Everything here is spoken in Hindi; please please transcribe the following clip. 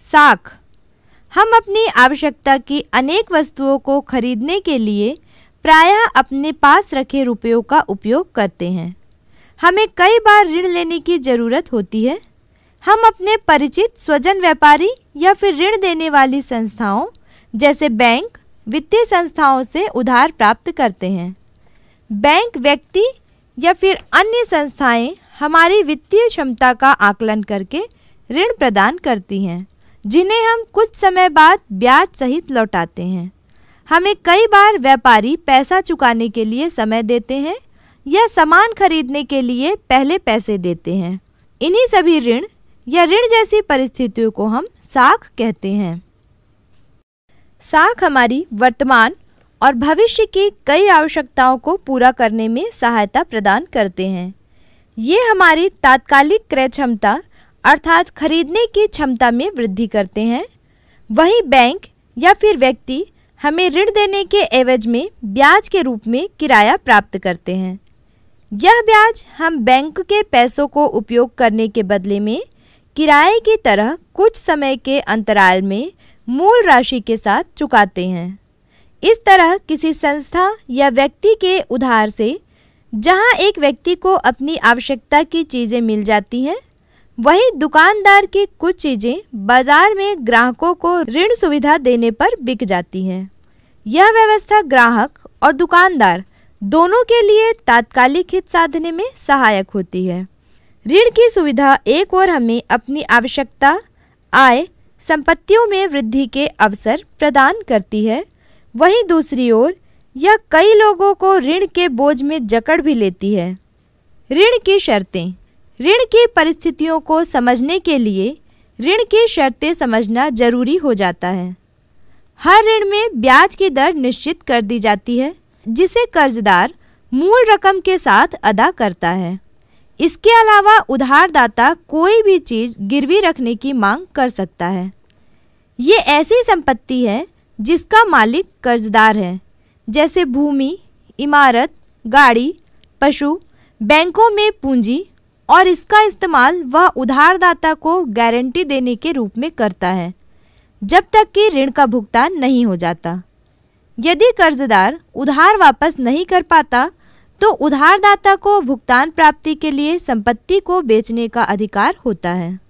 साख हम अपनी आवश्यकता की अनेक वस्तुओं को खरीदने के लिए प्रायः अपने पास रखे रुपयों का उपयोग करते हैं हमें कई बार ऋण लेने की ज़रूरत होती है हम अपने परिचित स्वजन व्यापारी या फिर ऋण देने वाली संस्थाओं जैसे बैंक वित्तीय संस्थाओं से उधार प्राप्त करते हैं बैंक व्यक्ति या फिर अन्य संस्थाएं हमारी वित्तीय क्षमता का आकलन करके ऋण प्रदान करती हैं जिन्हें हम कुछ समय बाद ब्याज सहित लौटाते हैं हमें कई बार व्यापारी पैसा चुकाने के लिए समय देते हैं या सामान खरीदने के लिए पहले पैसे देते हैं इन्हीं सभी ऋण या ऋण जैसी परिस्थितियों को हम साख कहते हैं साख हमारी वर्तमान और भविष्य की कई आवश्यकताओं को पूरा करने में सहायता प्रदान करते हैं ये हमारी तात्कालिक क्रय क्षमता अर्थात खरीदने की क्षमता में वृद्धि करते हैं वहीं बैंक या फिर व्यक्ति हमें ऋण देने के एवज में ब्याज के रूप में किराया प्राप्त करते हैं यह ब्याज हम बैंक के पैसों को उपयोग करने के बदले में किराए की तरह कुछ समय के अंतराल में मूल राशि के साथ चुकाते हैं इस तरह किसी संस्था या व्यक्ति के उधार से जहां एक व्यक्ति को अपनी आवश्यकता की चीज़ें मिल जाती हैं वहीं दुकानदार की कुछ चीज़ें बाजार में ग्राहकों को ऋण सुविधा देने पर बिक जाती हैं यह व्यवस्था ग्राहक और दुकानदार दोनों के लिए तात्कालिक हित साधने में सहायक होती है ऋण की सुविधा एक और हमें अपनी आवश्यकता आय संपत्तियों में वृद्धि के अवसर प्रदान करती है वहीं दूसरी ओर यह कई लोगों को ऋण के बोझ में जकड़ भी लेती है ऋण की शर्तें ऋण की परिस्थितियों को समझने के लिए ऋण की शर्तें समझना जरूरी हो जाता है हर ऋण में ब्याज की दर निश्चित कर दी जाती है जिसे कर्जदार मूल रकम के साथ अदा करता है इसके अलावा उधारदाता कोई भी चीज़ गिरवी रखने की मांग कर सकता है ये ऐसी संपत्ति है जिसका मालिक कर्जदार है जैसे भूमि इमारत गाड़ी पशु बैंकों में पूंजी और इसका इस्तेमाल वह उधारदाता को गारंटी देने के रूप में करता है जब तक कि ऋण का भुगतान नहीं हो जाता यदि कर्जदार उधार वापस नहीं कर पाता तो उधारदाता को भुगतान प्राप्ति के लिए संपत्ति को बेचने का अधिकार होता है